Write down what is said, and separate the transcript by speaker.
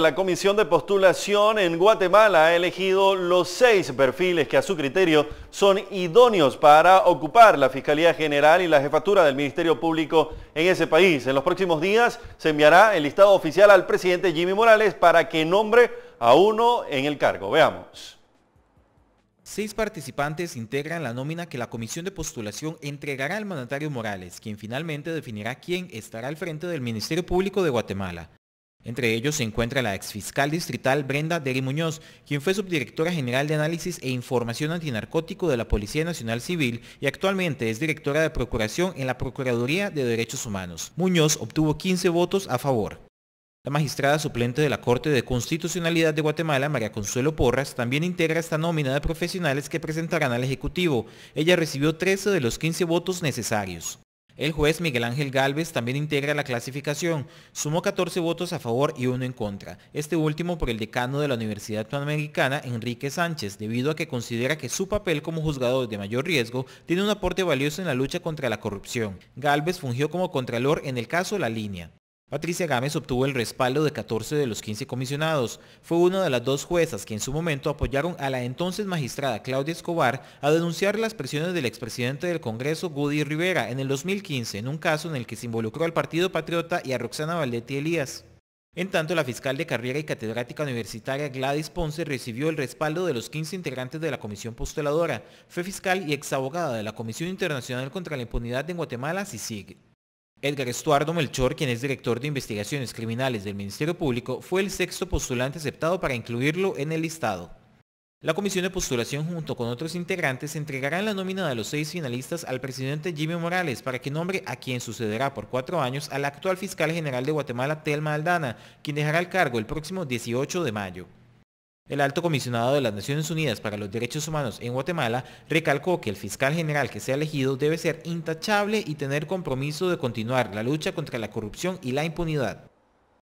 Speaker 1: La Comisión de Postulación en Guatemala ha elegido los seis perfiles que a su criterio son idóneos para ocupar la Fiscalía General y la Jefatura del Ministerio Público en ese país. En los próximos días se enviará el listado oficial al presidente Jimmy Morales para que nombre
Speaker 2: a uno en el cargo. Veamos. Seis participantes integran la nómina que la comisión de postulación entregará al mandatario Morales, quien finalmente definirá quién estará al frente del Ministerio Público de Guatemala. Entre ellos se encuentra la exfiscal distrital Brenda Deri Muñoz, quien fue subdirectora general de Análisis e Información Antinarcótico de la Policía Nacional Civil y actualmente es directora de Procuración en la Procuraduría de Derechos Humanos. Muñoz obtuvo 15 votos a favor. La magistrada suplente de la Corte de Constitucionalidad de Guatemala, María Consuelo Porras, también integra esta nómina de profesionales que presentarán al Ejecutivo. Ella recibió 13 de los 15 votos necesarios. El juez Miguel Ángel Galvez también integra la clasificación. Sumó 14 votos a favor y uno en contra. Este último por el decano de la Universidad Panamericana, Enrique Sánchez, debido a que considera que su papel como juzgador de mayor riesgo tiene un aporte valioso en la lucha contra la corrupción. Galvez fungió como contralor en el caso La Línea. Patricia Gámez obtuvo el respaldo de 14 de los 15 comisionados. Fue una de las dos juezas que en su momento apoyaron a la entonces magistrada Claudia Escobar a denunciar las presiones del expresidente del Congreso, Gudi Rivera, en el 2015, en un caso en el que se involucró al Partido Patriota y a Roxana Valdetti Elías. En tanto, la fiscal de carrera y catedrática universitaria Gladys Ponce recibió el respaldo de los 15 integrantes de la comisión posteladora. Fue fiscal y exabogada de la Comisión Internacional contra la Impunidad en Guatemala, sigue. Edgar Estuardo Melchor, quien es director de investigaciones criminales del Ministerio Público, fue el sexto postulante aceptado para incluirlo en el listado. La comisión de postulación junto con otros integrantes entregará la nómina de los seis finalistas al presidente Jimmy Morales para que nombre a quien sucederá por cuatro años al actual fiscal general de Guatemala, Telma Aldana, quien dejará el cargo el próximo 18 de mayo. El alto comisionado de las Naciones Unidas para los Derechos Humanos en Guatemala recalcó que el fiscal general que sea elegido debe ser intachable y tener compromiso de continuar la lucha contra la corrupción y la impunidad.